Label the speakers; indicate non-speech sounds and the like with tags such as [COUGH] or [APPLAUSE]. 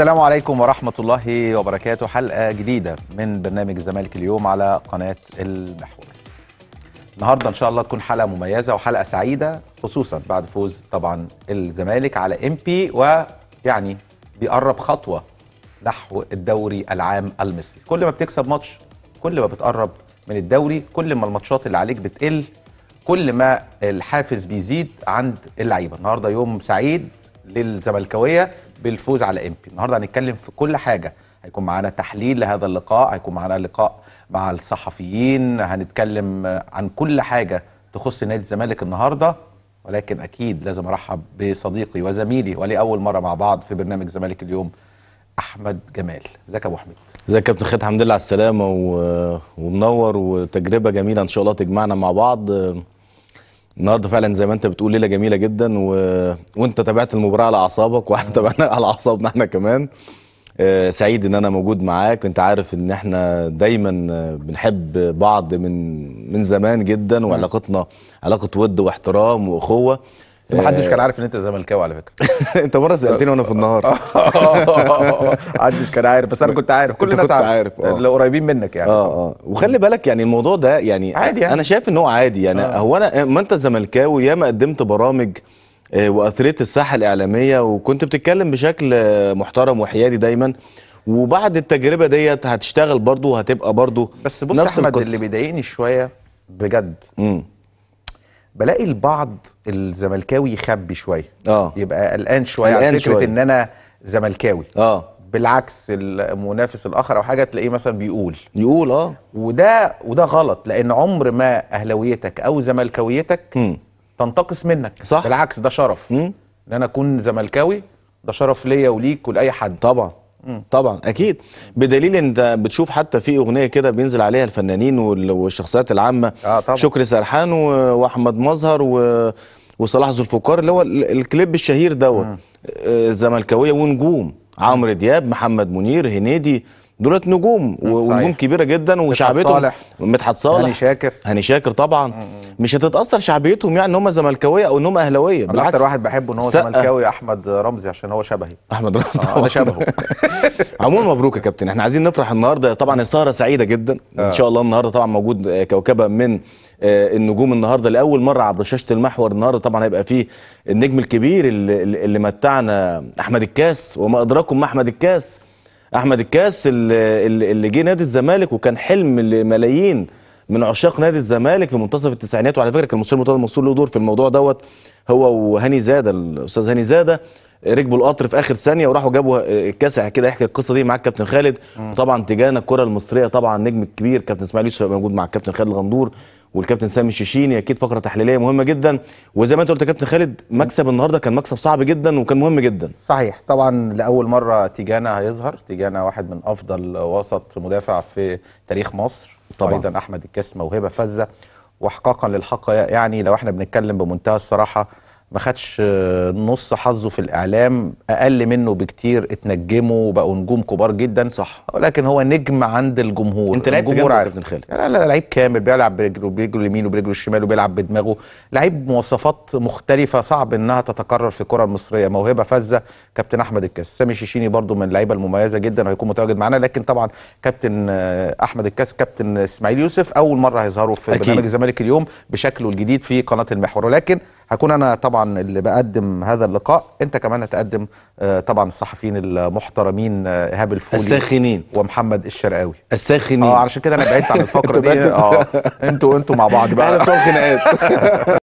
Speaker 1: السلام عليكم ورحمة الله وبركاته حلقة جديدة من برنامج الزمالك اليوم على قناة المحور النهاردة إن شاء الله تكون حلقة مميزة وحلقة سعيدة خصوصا بعد فوز طبعا الزمالك على ام بي ويعني بيقرب خطوة نحو الدوري العام المصري كل ما بتكسب ماتش كل ما بتقرب من الدوري كل ما الماتشات اللي عليك بتقل كل ما الحافز بيزيد عند اللعيبة النهاردة يوم سعيد للزملكاوية بالفوز على امبي النهارده هنتكلم في كل حاجه هيكون معانا تحليل لهذا اللقاء هيكون معانا لقاء مع الصحفيين هنتكلم عن كل حاجه تخص نادي الزمالك النهارده ولكن اكيد لازم ارحب بصديقي وزميلي ولاول مره مع بعض في برنامج زمالك اليوم احمد جمال ازيك يا ابو حميد
Speaker 2: ازيك يا كابتن خالد الحمد لله على السلامه و... ومنور وتجربه جميله ان شاء الله تجمعنا مع بعض النهارده فعلا زي ما انت بتقول ليله جميله جدا و... وانت تابعت المباراه على اعصابك واحنا [LAUGHS] تابعناها على اعصابنا احنا كمان آه، سعيد ان انا موجود معاك انت عارف ان احنا دايما بنحب بعض من من زمان جدا وعلاقتنا علاقه ود واحترام واخوه ما حدش آه. كان عارف
Speaker 1: ان انت زملكاوي على فكره
Speaker 2: [LAUGHS] انت مره سالتني وانا في النهار [LAUGHS] محدش كان عارف بس انا كنت عارف كل الناس عارف آه. اللي قريبين منك يعني اه اه وخلي بالك يعني الموضوع ده يعني عادي يعني. انا شايف ان هو عادي يعني آه. هو انا ما انت زملكاوي ياما قدمت برامج آه، واثريت الساحه الاعلاميه وكنت بتتكلم بشكل محترم وحيادي دايما وبعد التجربه ديت هتشتغل برضه وهتبقى برضه بس بص نفس احمد القصة. اللي بيضايقني شويه
Speaker 1: بجد امم
Speaker 2: بلاقي البعض
Speaker 1: الزملكاوي يخبي شويه اه يبقى قلقان شويه على فكره ان انا زملكاوي اه بالعكس المنافس الاخر او حاجه تلاقيه مثلا بيقول يقول اه وده وده غلط لان عمر ما اهلاويتك او زملكاويتك تنتقص
Speaker 2: منك صح بالعكس ده شرف ان انا اكون زملكاوي ده شرف ليا وليك ولاي حد طبعا طبعا اكيد بدليل انت بتشوف حتى في اغنيه كده بينزل عليها الفنانين والشخصيات العامه آه شكري سرحان واحمد مظهر و... وصلاح ذو الفقار اللي هو الكليب الشهير دوت آه، الزملكاويه ونجوم عمرو دياب محمد منير هنيدي دولت نجوم ونجوم كبيره جدا وشعبيتهم صالح مدحت صالح هاني شاكر هاني شاكر طبعا مش هتتاثر شعبيتهم يعني ان هم زملكاويه او ان هم اهلاويه بالعكس اكتر واحد بحبه ان هو زملكاوي
Speaker 1: احمد رمزي عشان هو شبهي احمد رمزي آه شبهه
Speaker 2: [LAUGHS] عموما مبروك يا كابتن احنا عايزين نفرح النهارده طبعا سهره سعيده جدا آه. ان شاء الله النهارده طبعا موجود كوكبه من آه، النجوم النهارده لاول مره عبر شاشه المحور النهارده طبعا هيبقى فيه النجم الكبير اللي, اللي متعنا احمد الكاس وما ادراكم ما احمد الكاس احمد الكاس اللي جه نادي الزمالك وكان حلم لملايين من عشاق نادي الزمالك في منتصف التسعينات وعلى فكره كان المستشار مرتضى منصور له دور في الموضوع دوت هو وهاني زاده الاستاذ هاني زاده ركبوا القطر في اخر ثانيه وراحوا جابوا الكاس آه، كده يحكي القصه دي معاك كابتن خالد طبعا وطبعا تجانا الكره المصريه طبعا النجم الكبير كابتن اسماعيل يوسف موجود مع الكابتن خالد غندور والكابتن سامي الشيشيني اكيد فقره تحليليه مهمه جدا وزي ما انت قلت يا كابتن خالد مكسب النهارده كان مكسب صعب جدا وكان مهم جدا
Speaker 1: صحيح طبعا لاول مره تيجانا هيظهر تيجانا واحد من افضل وسط مدافع في تاريخ مصر طبعا ايضا احمد الكاس موهبه فذه واحقاقا للحق يعني لو احنا بنتكلم بمنتهى الصراحه ما خدش آه، نص حظه في الاعلام اقل منه بكتير اتنجموا وبقوا نجوم كبار جدا صح ولكن هو نجم عند الجمهور انت لعيب الجمهور عارف ابن
Speaker 2: خالد لا لا
Speaker 1: لعيب كامل بيلعب برجله برجله اليمين وبرجله الشمال وبيلعب بدماغه لعيب مواصفات مختلفه صعب انها تتكرر في الكره المصريه موهبه فذه كابتن احمد الكاس سامي شيشيني برده من اللعيبه المميزه جدا هيكون متواجد معانا لكن طبعا كابتن آه، احمد الكاس كابتن اسماعيل يوسف اول مره هيظهروا في أكيد. برنامج الزمالك اليوم بشكله الجديد في قناه المحور ولكن هكون انا طبعا اللي بقدم هذا اللقاء انت كمان هتقدم آه، طبعا الصحفيين المحترمين آه، ايهاب الفولي الساخنين ومحمد الشرقاوي الساخنين اه علشان كده انا بعدت عن الفقره [LAUGHS] دي اه انتوا انتوا مع بعض بقى [LAUGHS] [LAUGHS]